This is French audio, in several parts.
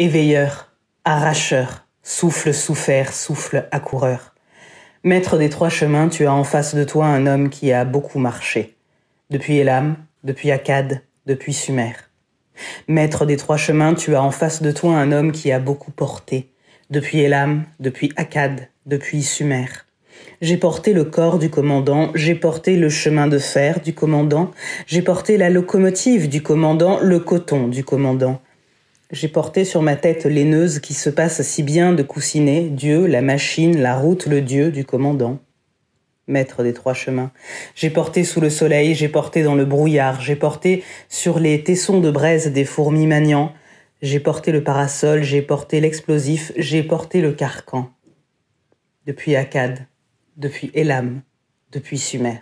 éveilleur, arracheur, souffle souffert, souffle accoureur. Maître des trois chemins, tu as en face de toi un homme qui a beaucoup marché, depuis Elam, depuis Akkad, depuis Sumer. Maître des trois chemins, tu as en face de toi un homme qui a beaucoup porté, depuis Elam, depuis Akkad, depuis Sumer. J'ai porté le corps du commandant, j'ai porté le chemin de fer du commandant, j'ai porté la locomotive du commandant, le coton du commandant. J'ai porté sur ma tête laineuse qui se passe si bien de coussiner Dieu, la machine, la route, le Dieu du commandant. Maître des trois chemins. J'ai porté sous le soleil, j'ai porté dans le brouillard, j'ai porté sur les tessons de braise des fourmis maniants, j'ai porté le parasol, j'ai porté l'explosif, j'ai porté le carcan. Depuis Akkad, depuis Elam, depuis Sumer.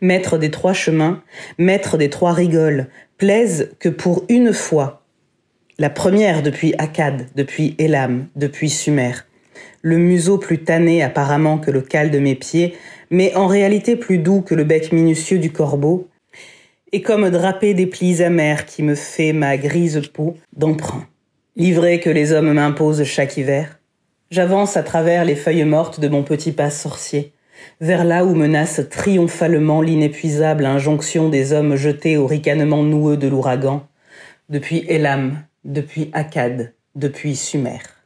Maître des trois chemins, maître des trois rigoles, plaise que pour une fois la première depuis Akkad, depuis Elam, depuis Sumer. Le museau plus tanné apparemment que le cal de mes pieds, mais en réalité plus doux que le bec minutieux du corbeau, et comme drapé des plis amers qui me fait ma grise peau d'emprunt. Livré que les hommes m'imposent chaque hiver, j'avance à travers les feuilles mortes de mon petit pas sorcier, vers là où menace triomphalement l'inépuisable injonction des hommes jetés au ricanement noueux de l'ouragan, depuis Elam, depuis Akkad, depuis Sumer.